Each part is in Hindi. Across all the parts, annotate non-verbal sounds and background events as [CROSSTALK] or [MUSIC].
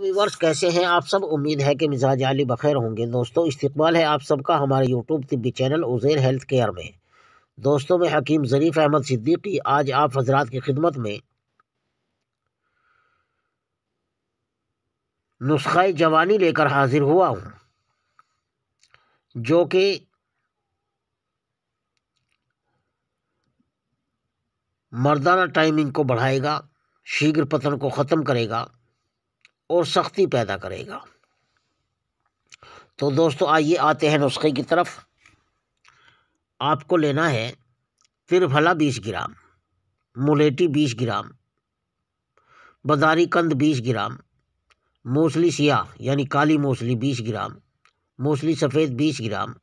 तो कैसे हैं आप सब उम्मीद है कि मिजाज अली बखैर होंगे दोस्तों इस्तकबाल है आप सबका हमारे यूट्यूब तिब्बी चैनल उज़ैर हेल्थ केयर में दोस्तों में हकीम ज़रीफ़ अहमद सिद्दीकी आज आप हजरात की खिदमत में नुस्खा जवानी लेकर हाजिर हुआ हूँ जो कि मर्दाना टाइमिंग को बढ़ाएगा शीघ्र पतन को ख़त्म करेगा और सख्ती पैदा करेगा तो दोस्तों आइए आते हैं नुस्खे की तरफ आपको लेना है तिरभला बीस ग्राम मुलेटी बीस ग्राम बदारी कंद बीस ग्राम मूसली सियाह यानी काली मूसली बीस ग्राम मूसली सफ़ेद बीस ग्राम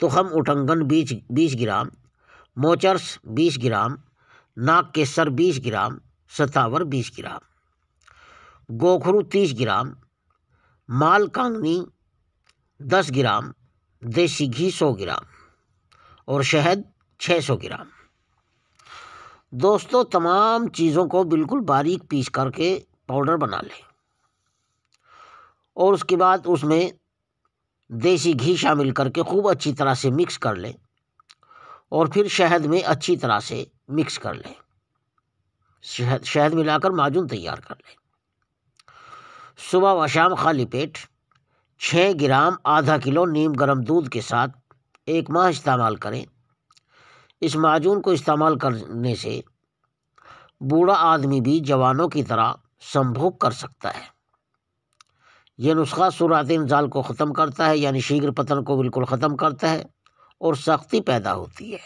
तुखम उटंगन बीस बीस ग्राम मोचर्स बीस ग्राम नाक केसर बीस ग्राम सतावर बीस ग्राम गोखरू तीस ग्राम मालकांगनी दस ग्राम देसी घी सौ ग्राम और शहद छः सौ ग्राम दोस्तों तमाम चीज़ों को बिल्कुल बारीक पीस करके पाउडर बना लें और उसके बाद उसमें देसी घी शामिल करके खूब अच्छी तरह से मिक्स कर लें और फिर शहद में अच्छी तरह से मिक्स कर लें शहद शहद मिलाकर माजून तैयार कर लें सुबह व शाम खाली पेट छः ग्राम आधा किलो नीम गर्म दूध के साथ एक माह इस्तेमाल करें इस माजून को इस्तेमाल करने से बूढ़ा आदमी भी जवानों की तरह संभोग कर सकता है यह नुस्खा सुरात इंजाल को ख़त्म करता है यानी शीघ्र पतन को बिल्कुल ख़त्म करता है और सख्ती पैदा होती है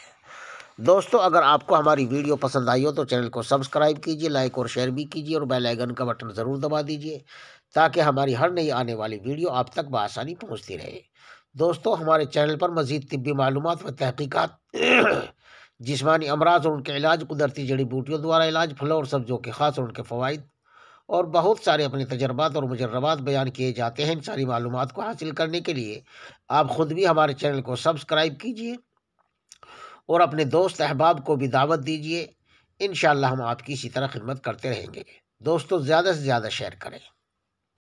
दोस्तों अगर आपको हमारी वीडियो पसंद आई हो तो चैनल को सब्सक्राइब कीजिए लाइक और शेयर भी कीजिए और बेल आइकन का बटन ज़रूर दबा दीजिए ताकि हमारी हर नई आने वाली वीडियो आप तक बसानी पहुँचती रहे दोस्तों हमारे चैनल पर मज़ीद तबी मालूम व तहकीक़ात [CLEARS THROAT] जिसमानी अमराज और उनके इलाज कुदरती जड़ी बूटियों द्वारा इलाज फलों और सब्जियों के ख़ास और उनके फ़वाद और बहुत सारे अपने तजर्बात और मुजर्रबात बयान किए जाते हैं इन सारी मालूम को हासिल करने के लिए आप ख़ुद भी हमारे चैनल को सब्सक्राइब कीजिए और अपने दोस्त अहबाब को भी दावत दीजिए इन हम आपकी इसी तरह खिदमत करते रहेंगे दोस्तों ज़्यादा से ज़्यादा शेयर करें